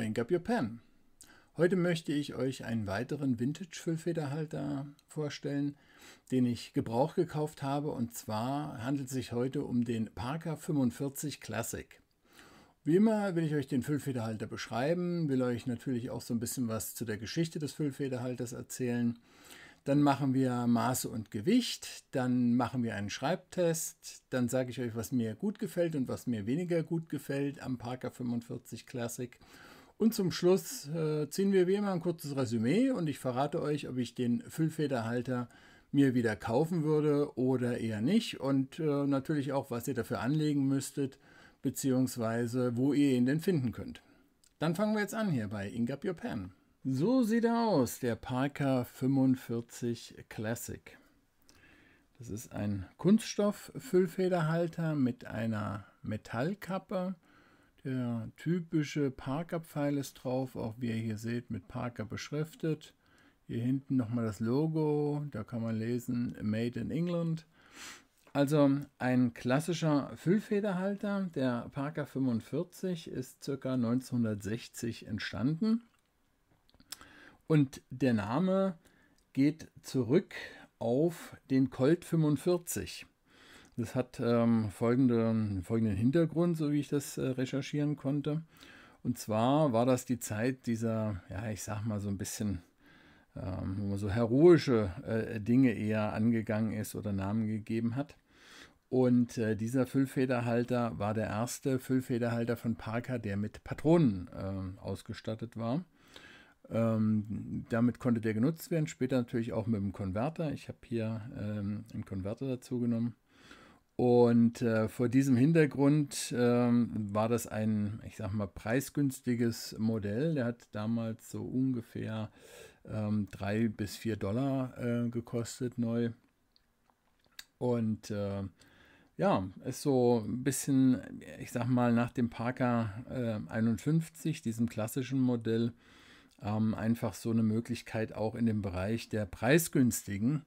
in Up Your Pen. Heute möchte ich euch einen weiteren Vintage-Füllfederhalter vorstellen, den ich Gebrauch gekauft habe. Und zwar handelt es sich heute um den Parker 45 Classic. Wie immer will ich euch den Füllfederhalter beschreiben, will euch natürlich auch so ein bisschen was zu der Geschichte des Füllfederhalters erzählen. Dann machen wir Maße und Gewicht, dann machen wir einen Schreibtest, dann sage ich euch, was mir gut gefällt und was mir weniger gut gefällt am Parker 45 Classic. Und zum Schluss äh, ziehen wir wie immer ein kurzes Resümee und ich verrate euch, ob ich den Füllfederhalter mir wieder kaufen würde oder eher nicht und äh, natürlich auch, was ihr dafür anlegen müsstet beziehungsweise wo ihr ihn denn finden könnt. Dann fangen wir jetzt an hier bei Ink Japan. So sieht er aus, der Parker 45 Classic. Das ist ein Kunststoff-Füllfederhalter mit einer Metallkappe der typische Parker-Pfeil ist drauf, auch wie ihr hier seht, mit Parker beschriftet. Hier hinten nochmal das Logo, da kann man lesen Made in England. Also ein klassischer Füllfederhalter, der Parker 45 ist ca. 1960 entstanden. Und der Name geht zurück auf den Colt 45. Das hat ähm, folgende, folgenden Hintergrund, so wie ich das äh, recherchieren konnte. Und zwar war das die Zeit dieser, ja, ich sag mal so ein bisschen, ähm, wo man so heroische äh, Dinge eher angegangen ist oder Namen gegeben hat. Und äh, dieser Füllfederhalter war der erste Füllfederhalter von Parker, der mit Patronen äh, ausgestattet war. Ähm, damit konnte der genutzt werden, später natürlich auch mit dem Konverter. Ich habe hier ähm, einen Konverter dazu genommen. Und äh, vor diesem Hintergrund ähm, war das ein, ich sag mal, preisgünstiges Modell. Der hat damals so ungefähr ähm, drei bis vier Dollar äh, gekostet neu. Und äh, ja, ist so ein bisschen, ich sag mal, nach dem Parker 51, äh, diesem klassischen Modell, ähm, einfach so eine Möglichkeit auch in dem Bereich der preisgünstigen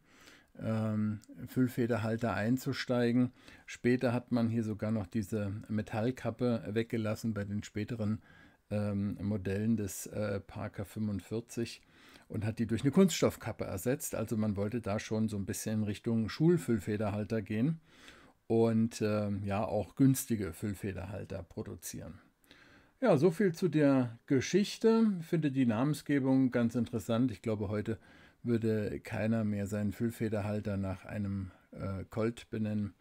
ähm, Füllfederhalter einzusteigen. Später hat man hier sogar noch diese Metallkappe weggelassen bei den späteren ähm, Modellen des äh, Parker 45 und hat die durch eine Kunststoffkappe ersetzt. Also man wollte da schon so ein bisschen in Richtung Schulfüllfederhalter gehen und äh, ja auch günstige Füllfederhalter produzieren. Ja, so viel zu der Geschichte. Ich finde die Namensgebung ganz interessant. Ich glaube, heute würde keiner mehr seinen Füllfederhalter nach einem äh, Colt benennen.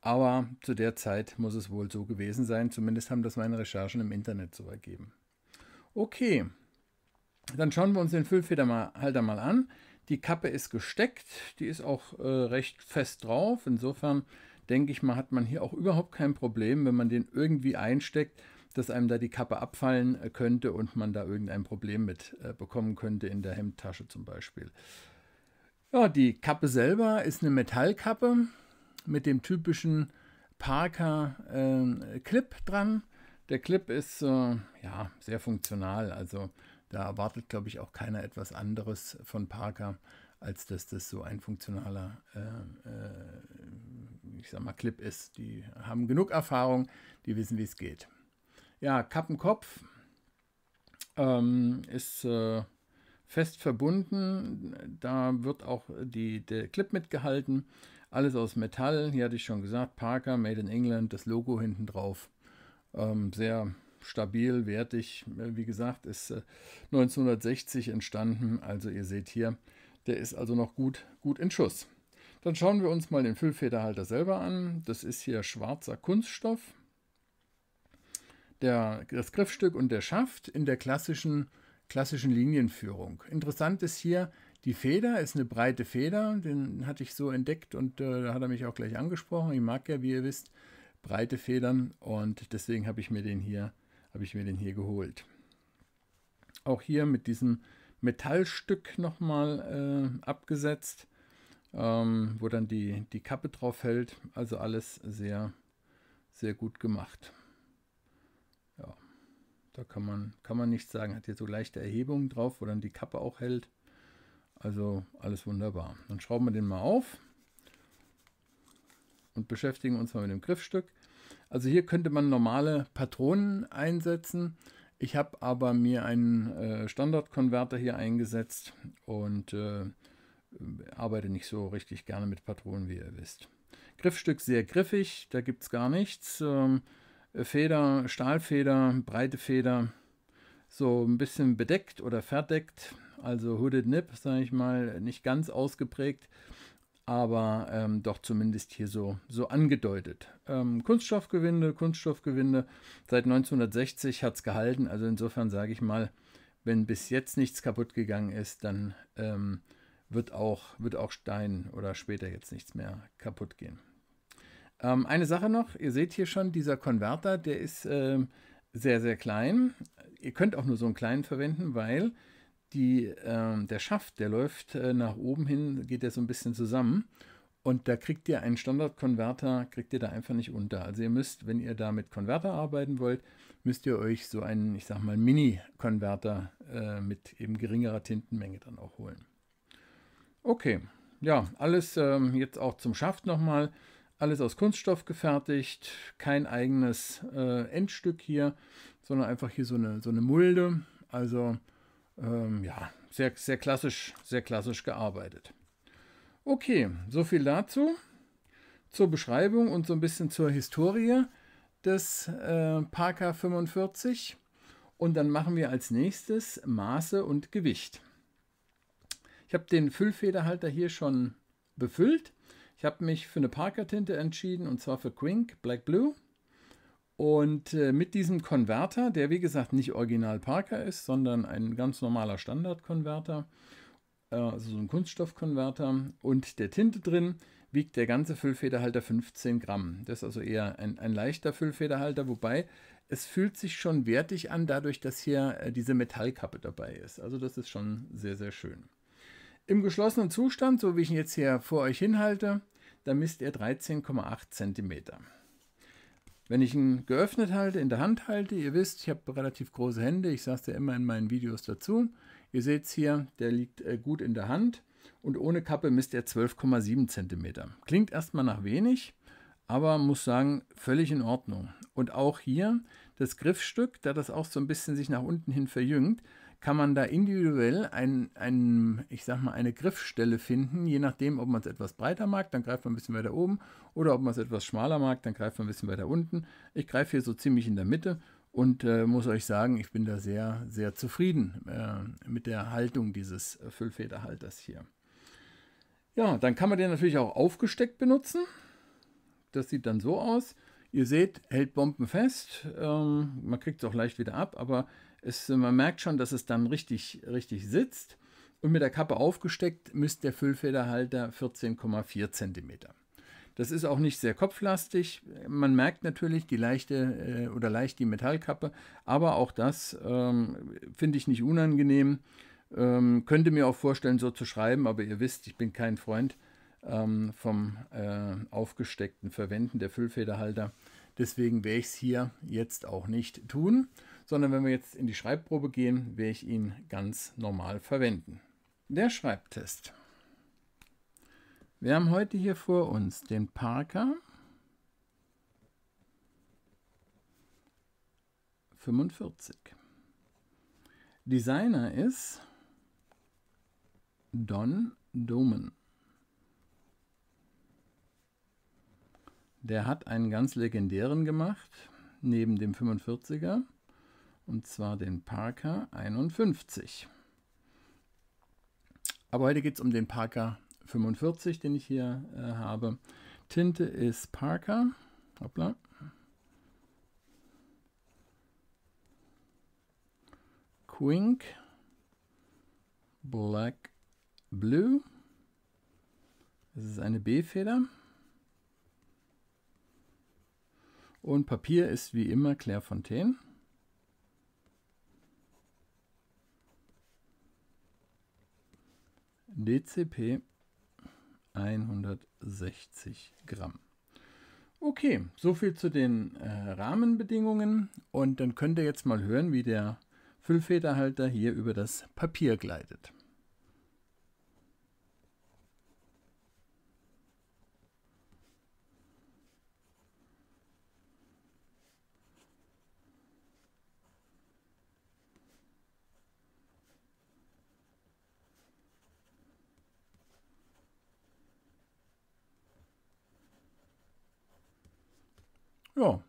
Aber zu der Zeit muss es wohl so gewesen sein. Zumindest haben das meine Recherchen im Internet so ergeben. Okay, dann schauen wir uns den Füllfederhalter mal an. Die Kappe ist gesteckt, die ist auch äh, recht fest drauf. Insofern denke ich mal, hat man hier auch überhaupt kein Problem, wenn man den irgendwie einsteckt, dass einem da die Kappe abfallen äh, könnte und man da irgendein Problem mit äh, bekommen könnte in der Hemdtasche zum Beispiel. Ja, die Kappe selber ist eine Metallkappe mit dem typischen Parker-Clip ähm, dran. Der Clip ist äh, ja sehr funktional, also da erwartet, glaube ich, auch keiner etwas anderes von Parker, als dass das so ein funktionaler, ähm, äh, ich sag mal, Clip ist. Die haben genug Erfahrung, die wissen, wie es geht. Ja, Kappenkopf ähm, ist äh, fest verbunden. Da wird auch die, der Clip mitgehalten. Alles aus Metall. Hier hatte ich schon gesagt, Parker, Made in England, das Logo hinten drauf. Ähm, sehr stabil, wertig. Äh, wie gesagt, ist äh, 1960 entstanden. Also ihr seht hier, der ist also noch gut, gut in Schuss. Dann schauen wir uns mal den Füllfederhalter selber an. Das ist hier schwarzer Kunststoff der, das Griffstück und der Schaft in der klassischen, klassischen Linienführung. Interessant ist hier, die Feder ist eine breite Feder, den hatte ich so entdeckt und äh, da hat er mich auch gleich angesprochen. Ich mag ja, wie ihr wisst, breite Federn und deswegen habe ich mir den hier ich mir den hier geholt. Auch hier mit diesem Metallstück nochmal äh, abgesetzt, ähm, wo dann die, die Kappe drauf hält. Also alles sehr, sehr gut gemacht. Da kann man, kann man nichts sagen. Hat hier so leichte Erhebungen drauf, wo dann die Kappe auch hält. Also alles wunderbar. Dann schrauben wir den mal auf und beschäftigen uns mal mit dem Griffstück. Also hier könnte man normale Patronen einsetzen. Ich habe aber mir einen äh, Standardkonverter hier eingesetzt und äh, arbeite nicht so richtig gerne mit Patronen, wie ihr wisst. Griffstück sehr griffig, da gibt es gar nichts. Ähm, Feder, Stahlfeder, breite Feder, so ein bisschen bedeckt oder verdeckt, also Hooded Nip, sage ich mal, nicht ganz ausgeprägt, aber ähm, doch zumindest hier so, so angedeutet. Ähm, Kunststoffgewinde, Kunststoffgewinde, seit 1960 hat es gehalten, also insofern sage ich mal, wenn bis jetzt nichts kaputt gegangen ist, dann ähm, wird, auch, wird auch Stein oder später jetzt nichts mehr kaputt gehen. Ähm, eine Sache noch, ihr seht hier schon, dieser Konverter, der ist äh, sehr, sehr klein. Ihr könnt auch nur so einen kleinen verwenden, weil die, äh, der Schaft, der läuft äh, nach oben hin, geht der so ein bisschen zusammen. Und da kriegt ihr einen Standardkonverter, kriegt ihr da einfach nicht unter. Also ihr müsst, wenn ihr da mit Konverter arbeiten wollt, müsst ihr euch so einen, ich sag mal, Mini-Konverter äh, mit eben geringerer Tintenmenge dann auch holen. Okay, ja, alles ähm, jetzt auch zum Schaft nochmal alles aus Kunststoff gefertigt, kein eigenes äh, Endstück hier, sondern einfach hier so eine, so eine Mulde. Also ähm, ja, sehr, sehr klassisch, sehr klassisch gearbeitet. Okay, so viel dazu zur Beschreibung und so ein bisschen zur Historie des äh, Parker 45. Und dann machen wir als nächstes Maße und Gewicht. Ich habe den Füllfederhalter hier schon befüllt ich habe mich für eine Parker-Tinte entschieden und zwar für Quink Black Blue. Und äh, mit diesem Konverter, der wie gesagt nicht original Parker ist, sondern ein ganz normaler Standard-Konverter, äh, also so ein Kunststoff-Konverter und der Tinte drin, wiegt der ganze Füllfederhalter 15 Gramm. Das ist also eher ein, ein leichter Füllfederhalter, wobei es fühlt sich schon wertig an, dadurch, dass hier äh, diese Metallkappe dabei ist. Also das ist schon sehr, sehr schön. Im geschlossenen Zustand, so wie ich ihn jetzt hier vor euch hinhalte, dann misst er 13,8 cm. Wenn ich ihn geöffnet halte, in der Hand halte, ihr wisst, ich habe relativ große Hände, ich sage es ja immer in meinen Videos dazu. Ihr seht es hier, der liegt äh, gut in der Hand und ohne Kappe misst er 12,7 cm. Klingt erstmal nach wenig, aber muss sagen, völlig in Ordnung. Und auch hier das Griffstück, da das auch so ein bisschen sich nach unten hin verjüngt, kann man da individuell ein, ein, ich sag mal, eine Griffstelle finden, je nachdem, ob man es etwas breiter mag, dann greift man ein bisschen weiter oben, oder ob man es etwas schmaler mag, dann greift man ein bisschen weiter unten. Ich greife hier so ziemlich in der Mitte und äh, muss euch sagen, ich bin da sehr, sehr zufrieden äh, mit der Haltung dieses Füllfederhalters hier. Ja, dann kann man den natürlich auch aufgesteckt benutzen. Das sieht dann so aus. Ihr seht, hält Bomben fest. Ähm, man kriegt es auch leicht wieder ab, aber es, man merkt schon, dass es dann richtig, richtig sitzt. Und mit der Kappe aufgesteckt misst der Füllfederhalter 14,4 cm. Das ist auch nicht sehr kopflastig. Man merkt natürlich die leichte äh, oder leicht die Metallkappe, aber auch das ähm, finde ich nicht unangenehm. Ähm, könnte mir auch vorstellen, so zu schreiben, aber ihr wisst, ich bin kein Freund ähm, vom äh, aufgesteckten Verwenden der Füllfederhalter. Deswegen werde ich es hier jetzt auch nicht tun sondern wenn wir jetzt in die Schreibprobe gehen, werde ich ihn ganz normal verwenden. Der Schreibtest. Wir haben heute hier vor uns den Parker 45. Designer ist Don Domen. Der hat einen ganz legendären gemacht, neben dem 45er und zwar den Parker 51. Aber heute geht es um den Parker 45, den ich hier äh, habe. Tinte ist Parker. Hoppla. Quink. Black Blue. Das ist eine B-Feder. Und Papier ist wie immer Claire Fontaine. DCP 160 Gramm. Okay, so viel zu den äh, Rahmenbedingungen und dann könnt ihr jetzt mal hören, wie der Füllfederhalter hier über das Papier gleitet. Ja,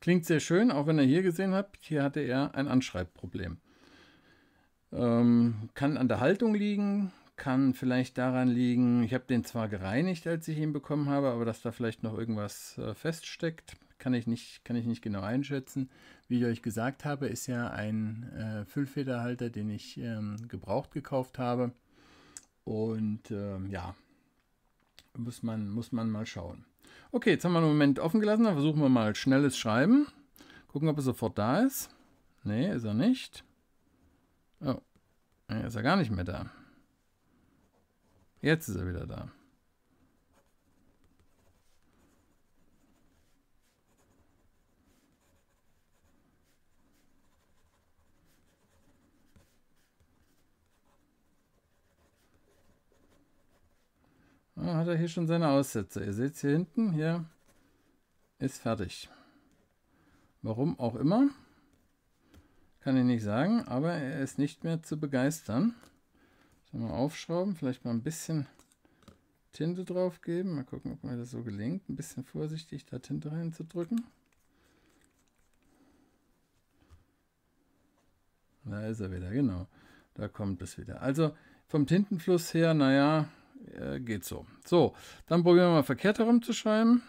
klingt sehr schön, auch wenn ihr hier gesehen habt, hier hatte er ein Anschreibproblem. Ähm, kann an der Haltung liegen, kann vielleicht daran liegen, ich habe den zwar gereinigt, als ich ihn bekommen habe, aber dass da vielleicht noch irgendwas äh, feststeckt, kann ich, nicht, kann ich nicht genau einschätzen. Wie ich euch gesagt habe, ist ja ein äh, Füllfederhalter, den ich ähm, gebraucht gekauft habe. Und ähm, ja, muss man, muss man mal schauen. Okay, jetzt haben wir einen Moment offen gelassen, dann versuchen wir mal schnelles Schreiben. Gucken, ob er sofort da ist. Nee, ist er nicht. Oh, ist er gar nicht mehr da. Jetzt ist er wieder da. Ah, hat er hier schon seine Aussätze. Ihr seht es hier hinten, hier ist fertig. Warum auch immer, kann ich nicht sagen, aber er ist nicht mehr zu begeistern. Sollen wir aufschrauben, vielleicht mal ein bisschen Tinte drauf geben. Mal gucken, ob mir das so gelingt. Ein bisschen vorsichtig da Tinte reinzudrücken. Da ist er wieder, genau. Da kommt es wieder. Also vom Tintenfluss her, naja, äh, geht so. So, dann probieren wir mal verkehrt herum zu schreiben.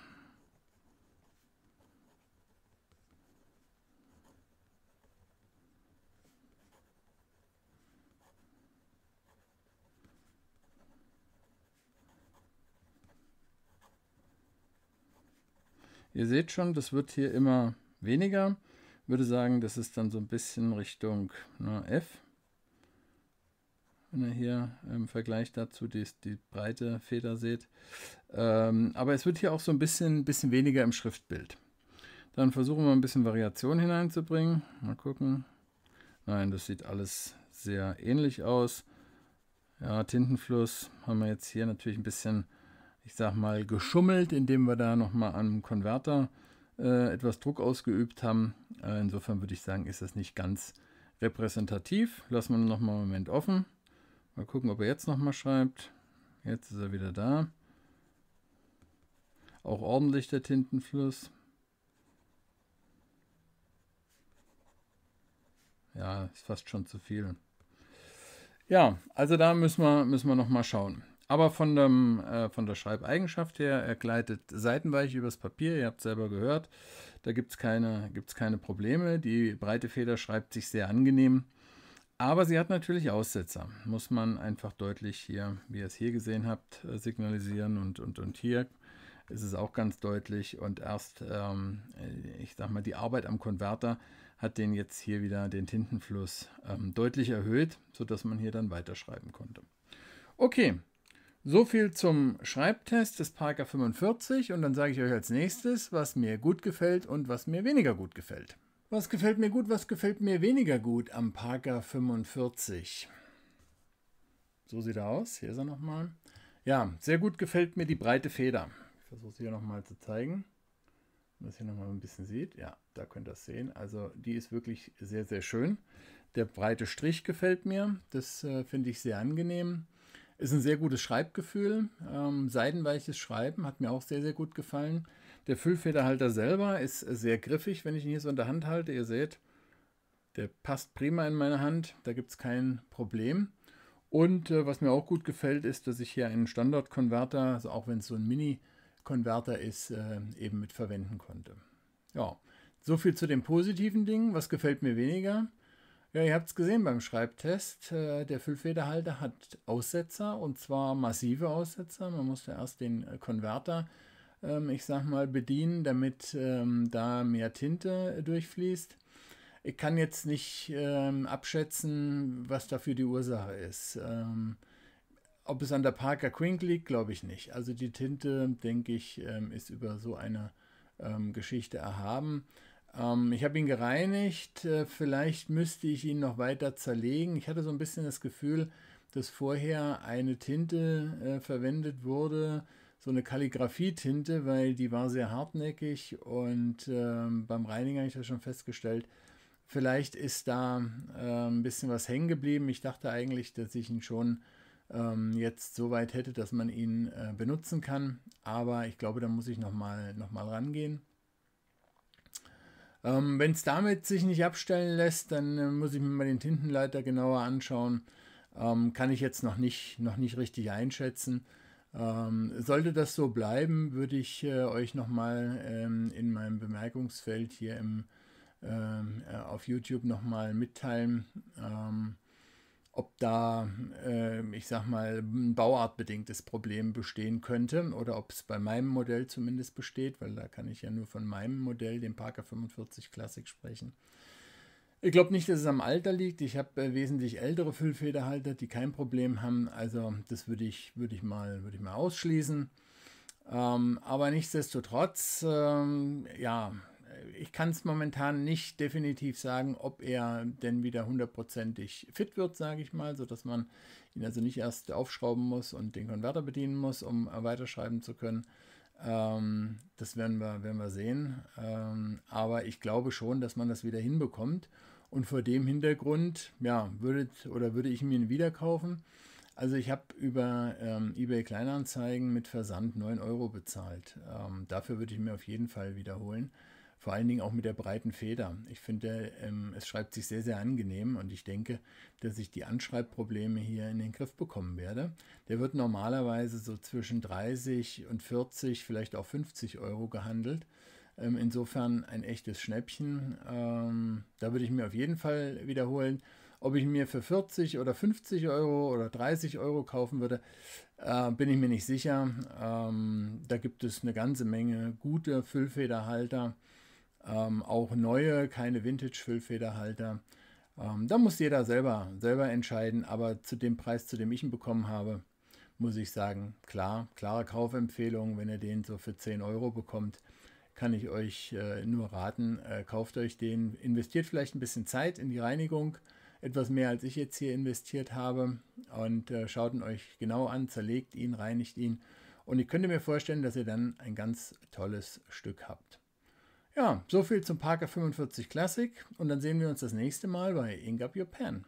Ihr seht schon, das wird hier immer weniger. Ich würde sagen, das ist dann so ein bisschen Richtung na, ne, F wenn ihr hier im ähm, Vergleich dazu die, die breite Feder seht. Ähm, aber es wird hier auch so ein bisschen, bisschen weniger im Schriftbild. Dann versuchen wir ein bisschen Variation hineinzubringen. Mal gucken. Nein, das sieht alles sehr ähnlich aus. Ja, Tintenfluss haben wir jetzt hier natürlich ein bisschen, ich sag mal, geschummelt, indem wir da nochmal am Konverter äh, etwas Druck ausgeübt haben. Äh, insofern würde ich sagen, ist das nicht ganz repräsentativ. Lassen wir nochmal einen Moment offen. Mal gucken, ob er jetzt nochmal schreibt. Jetzt ist er wieder da. Auch ordentlich der Tintenfluss. Ja, ist fast schon zu viel. Ja, also da müssen wir, müssen wir nochmal schauen. Aber von, dem, äh, von der Schreibeigenschaft her, er gleitet seitenweich übers Papier, ihr habt selber gehört. Da gibt es keine, gibt's keine Probleme. Die breite Feder schreibt sich sehr angenehm. Aber sie hat natürlich Aussetzer. Muss man einfach deutlich hier, wie ihr es hier gesehen habt, äh, signalisieren. Und, und, und hier ist es auch ganz deutlich. Und erst, ähm, äh, ich sag mal, die Arbeit am Konverter hat den jetzt hier wieder den Tintenfluss ähm, deutlich erhöht, sodass man hier dann weiterschreiben konnte. Okay, so viel zum Schreibtest des Parker 45 und dann sage ich euch als nächstes, was mir gut gefällt und was mir weniger gut gefällt. Was gefällt mir gut, was gefällt mir weniger gut am Parker 45? So sieht er aus. Hier ist er nochmal. Ja, sehr gut gefällt mir die breite Feder. Ich versuche es hier nochmal zu zeigen. Was hier nochmal ein bisschen sieht. Ja, da könnt ihr es sehen. Also die ist wirklich sehr, sehr schön. Der breite Strich gefällt mir. Das äh, finde ich sehr angenehm. Ist ein sehr gutes Schreibgefühl. Ähm, seidenweiches Schreiben hat mir auch sehr, sehr gut gefallen. Der Füllfederhalter selber ist sehr griffig, wenn ich ihn hier so in der Hand halte. Ihr seht, der passt prima in meine Hand, da gibt es kein Problem. Und äh, was mir auch gut gefällt, ist, dass ich hier einen Standard-Konverter, also auch wenn es so ein Mini-Konverter ist, äh, eben mit verwenden konnte. Ja, so viel zu den positiven Dingen. Was gefällt mir weniger? Ja, ihr habt es gesehen beim Schreibtest. Äh, der Füllfederhalter hat Aussetzer und zwar massive Aussetzer. Man musste erst den äh, Konverter äh, ähm, ich sag mal, bedienen, damit ähm, da mehr Tinte durchfließt. Ich kann jetzt nicht ähm, abschätzen, was dafür die Ursache ist. Ähm, ob es an der Parker Quink liegt, glaube ich nicht. Also die Tinte, denke ich, ähm, ist über so eine Geschichte erhaben ich habe ihn gereinigt. Äh, vielleicht müsste ich ihn noch weiter zerlegen. Ich hatte so ein bisschen das Gefühl, dass vorher eine Tinte äh, verwendet wurde, so eine Kalligraphietinte, weil die war sehr hartnäckig und ähm, beim Reinigen habe ich das schon festgestellt. Vielleicht ist da äh, ein bisschen was hängen geblieben. Ich dachte eigentlich, dass ich ihn schon ähm, jetzt so weit hätte, dass man ihn äh, benutzen kann. Aber ich glaube, da muss ich nochmal noch mal rangehen. Ähm, Wenn es damit sich nicht abstellen lässt, dann äh, muss ich mir mal den Tintenleiter genauer anschauen. Ähm, kann ich jetzt noch nicht, noch nicht richtig einschätzen. Ähm, sollte das so bleiben, würde ich äh, euch nochmal ähm, in meinem Bemerkungsfeld hier im, ähm, äh, auf YouTube nochmal mitteilen, ähm, ob da, äh, ich sag mal, ein bauartbedingtes Problem bestehen könnte oder ob es bei meinem Modell zumindest besteht, weil da kann ich ja nur von meinem Modell, dem Parker 45 Classic, sprechen. Ich glaube nicht, dass es am Alter liegt. Ich habe äh, wesentlich ältere Füllfederhalter, die kein Problem haben. Also das würde ich, würd ich, mal, würd ich mal ausschließen. Ähm, aber nichtsdestotrotz, ähm, ja, äh, ich kann es momentan nicht definitiv sagen, ob er denn wieder hundertprozentig fit wird, sage ich mal, sodass man ihn also nicht erst aufschrauben muss und den Konverter bedienen muss, um äh, weiterschreiben zu können. Ähm, das werden wir, werden wir sehen. Ähm, aber ich glaube schon, dass man das wieder hinbekommt. Und vor dem Hintergrund, ja, würdet oder würde ich mir ihn wieder kaufen? Also ich habe über ähm, eBay Kleinanzeigen mit Versand 9 Euro bezahlt. Ähm, dafür würde ich mir auf jeden Fall wiederholen. Vor allen Dingen auch mit der breiten Feder. Ich finde, ähm, es schreibt sich sehr, sehr angenehm und ich denke, dass ich die Anschreibprobleme hier in den Griff bekommen werde. Der wird normalerweise so zwischen 30 und 40, vielleicht auch 50 Euro gehandelt. Ähm, insofern ein echtes Schnäppchen. Ähm, da würde ich mir auf jeden Fall wiederholen. Ob ich mir für 40 oder 50 Euro oder 30 Euro kaufen würde, äh, bin ich mir nicht sicher. Ähm, da gibt es eine ganze Menge gute Füllfederhalter, ähm, auch neue, keine Vintage-Füllfederhalter. Ähm, da muss jeder selber, selber entscheiden, aber zu dem Preis, zu dem ich ihn bekommen habe, muss ich sagen, klar, klare Kaufempfehlung, wenn ihr den so für 10 Euro bekommt, kann ich euch äh, nur raten, äh, kauft euch den, investiert vielleicht ein bisschen Zeit in die Reinigung, etwas mehr als ich jetzt hier investiert habe und äh, schaut ihn euch genau an, zerlegt ihn, reinigt ihn und ich könnte mir vorstellen, dass ihr dann ein ganz tolles Stück habt. Ja, so viel zum Parker 45 Classic und dann sehen wir uns das nächste Mal bei Ink Up Your Pen.